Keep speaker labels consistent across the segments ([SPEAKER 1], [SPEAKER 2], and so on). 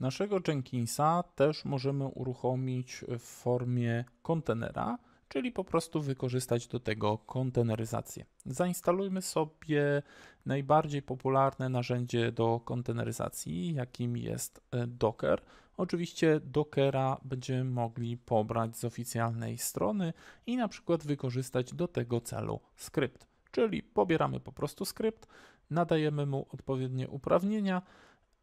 [SPEAKER 1] Naszego Jenkinsa też możemy uruchomić w formie kontenera, czyli po prostu wykorzystać do tego konteneryzację. Zainstalujmy sobie najbardziej popularne narzędzie do konteneryzacji, jakim jest e, Docker. Oczywiście Dockera będziemy mogli pobrać z oficjalnej strony i na przykład wykorzystać do tego celu skrypt. Czyli pobieramy po prostu skrypt, nadajemy mu odpowiednie uprawnienia,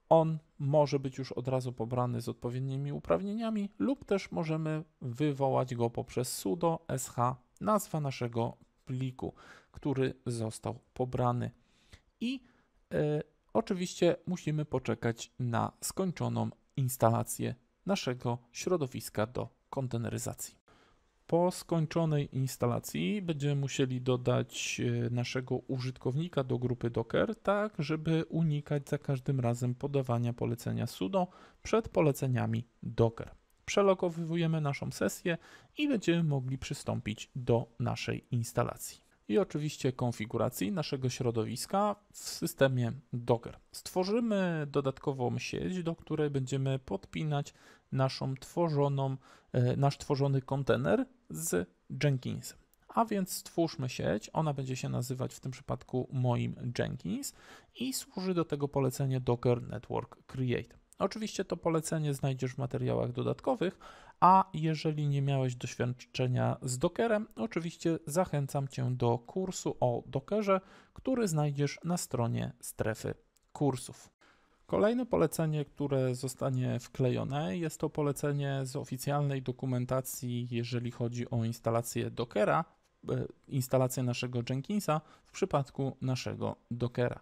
[SPEAKER 1] on może być już od razu pobrany z odpowiednimi uprawnieniami, lub też możemy wywołać go poprzez sudo sh nazwa naszego pliku, który został pobrany. I y, oczywiście musimy poczekać na skończoną instalację naszego środowiska do konteneryzacji. Po skończonej instalacji będziemy musieli dodać e, naszego użytkownika do grupy Docker, tak żeby unikać za każdym razem podawania polecenia sudo przed poleceniami Docker. Przelokowujemy naszą sesję i będziemy mogli przystąpić do naszej instalacji i oczywiście konfiguracji naszego środowiska w systemie Docker. Stworzymy dodatkową sieć, do której będziemy podpinać naszą tworzoną, e, nasz tworzony kontener z Jenkinsem. A więc stwórzmy sieć, ona będzie się nazywać w tym przypadku moim Jenkins i służy do tego polecenie Docker Network Create. Oczywiście to polecenie znajdziesz w materiałach dodatkowych, a jeżeli nie miałeś doświadczenia z Dockerem, oczywiście zachęcam Cię do kursu o Dockerze, który znajdziesz na stronie strefy kursów. Kolejne polecenie, które zostanie wklejone, jest to polecenie z oficjalnej dokumentacji, jeżeli chodzi o instalację Dockera, e, instalację naszego Jenkinsa w przypadku naszego Dockera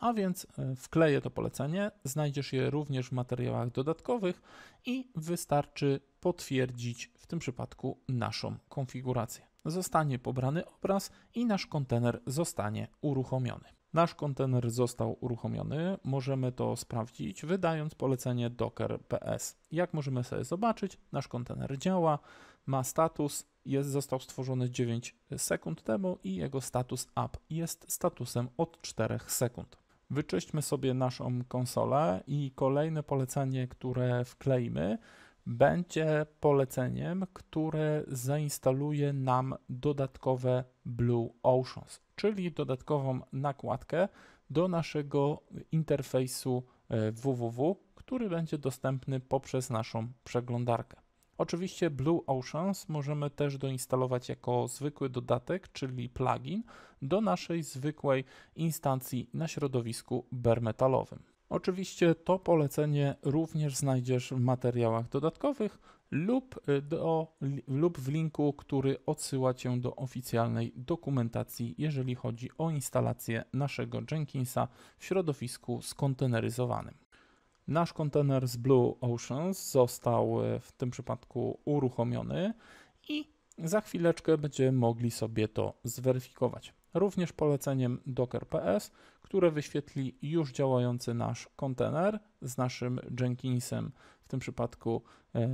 [SPEAKER 1] a więc e, wkleję to polecenie, znajdziesz je również w materiałach dodatkowych i wystarczy potwierdzić w tym przypadku naszą konfigurację. Zostanie pobrany obraz i nasz kontener zostanie uruchomiony. Nasz kontener został uruchomiony. Możemy to sprawdzić wydając polecenie docker ps. Jak możemy sobie zobaczyć, nasz kontener działa, ma status, jest, został stworzony 9 sekund temu i jego status up jest statusem od 4 sekund. Wyczyśćmy sobie naszą konsolę i kolejne polecenie, które wkleimy, będzie poleceniem, które zainstaluje nam dodatkowe Blue Oceans, czyli dodatkową nakładkę do naszego interfejsu www, e, który będzie dostępny poprzez naszą przeglądarkę. Oczywiście Blue Oceans możemy też doinstalować jako zwykły dodatek, czyli plugin do naszej zwykłej instancji na środowisku bermetalowym. Oczywiście to polecenie również znajdziesz w materiałach dodatkowych lub, y, do, lub w linku, który odsyła Cię do oficjalnej dokumentacji, jeżeli chodzi o instalację naszego Jenkinsa w środowisku skonteneryzowanym. Nasz kontener z Blue Oceans został e, w tym przypadku uruchomiony i za chwileczkę będziemy mogli sobie to zweryfikować. Również poleceniem docker.ps, które wyświetli już działający nasz kontener z naszym Jenkinsem, w tym przypadku e,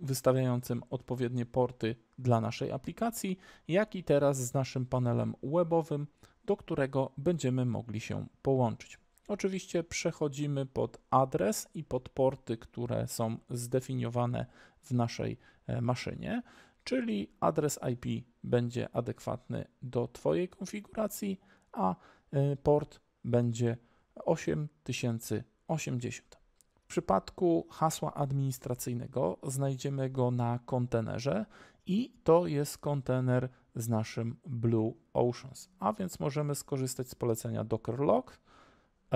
[SPEAKER 1] wystawiającym odpowiednie porty dla naszej aplikacji, jak i teraz z naszym panelem webowym, do którego będziemy mogli się połączyć. Oczywiście przechodzimy pod adres i pod porty, które są zdefiniowane w naszej e, maszynie, czyli adres IP będzie adekwatny do Twojej konfiguracji, a e, port będzie 8080. W przypadku hasła administracyjnego znajdziemy go na kontenerze i to jest kontener z naszym Blue Oceans, a więc możemy skorzystać z polecenia Docker Log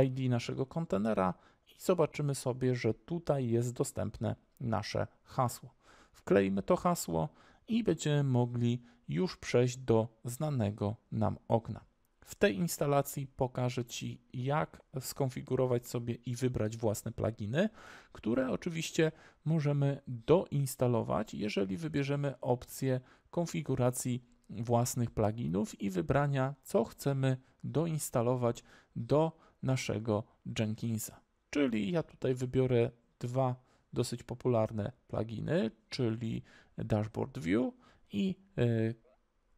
[SPEAKER 1] ID naszego kontenera i zobaczymy sobie, że tutaj jest dostępne nasze hasło. Wklejmy to hasło i będziemy mogli już przejść do znanego nam okna. W tej instalacji pokażę Ci, jak skonfigurować sobie i wybrać własne pluginy, które oczywiście możemy doinstalować, jeżeli wybierzemy opcję konfiguracji własnych pluginów i wybrania, co chcemy doinstalować do naszego Jenkinsa. Czyli ja tutaj wybiorę dwa dosyć popularne pluginy, czyli Dashboard View i e,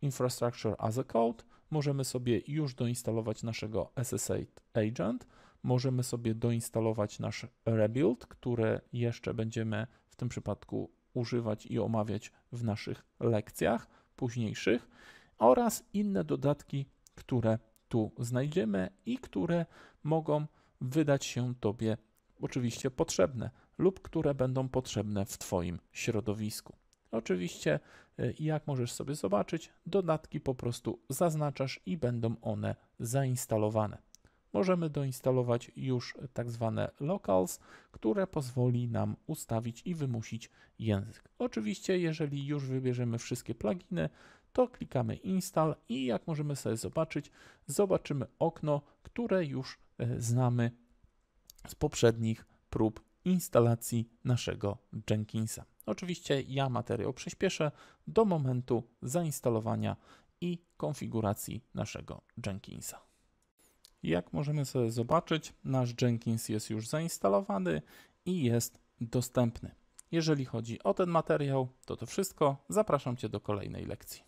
[SPEAKER 1] Infrastructure as a Code. Możemy sobie już doinstalować naszego SSH Agent, możemy sobie doinstalować nasz Rebuild, które jeszcze będziemy w tym przypadku używać i omawiać w naszych lekcjach późniejszych oraz inne dodatki, które tu znajdziemy i które mogą wydać się Tobie oczywiście potrzebne lub które będą potrzebne w Twoim środowisku. Oczywiście, y, jak możesz sobie zobaczyć, dodatki po prostu zaznaczasz i będą one zainstalowane. Możemy doinstalować już tak zwane locals, które pozwoli nam ustawić i wymusić język. Oczywiście, jeżeli już wybierzemy wszystkie pluginy, to klikamy install i jak możemy sobie zobaczyć, zobaczymy okno, które już e, znamy z poprzednich prób instalacji naszego Jenkinsa. Oczywiście ja materiał przyspieszę do momentu zainstalowania i konfiguracji naszego Jenkinsa. Jak możemy sobie zobaczyć, nasz Jenkins jest już zainstalowany i jest dostępny. Jeżeli chodzi o ten materiał, to to wszystko. Zapraszam Cię do kolejnej lekcji.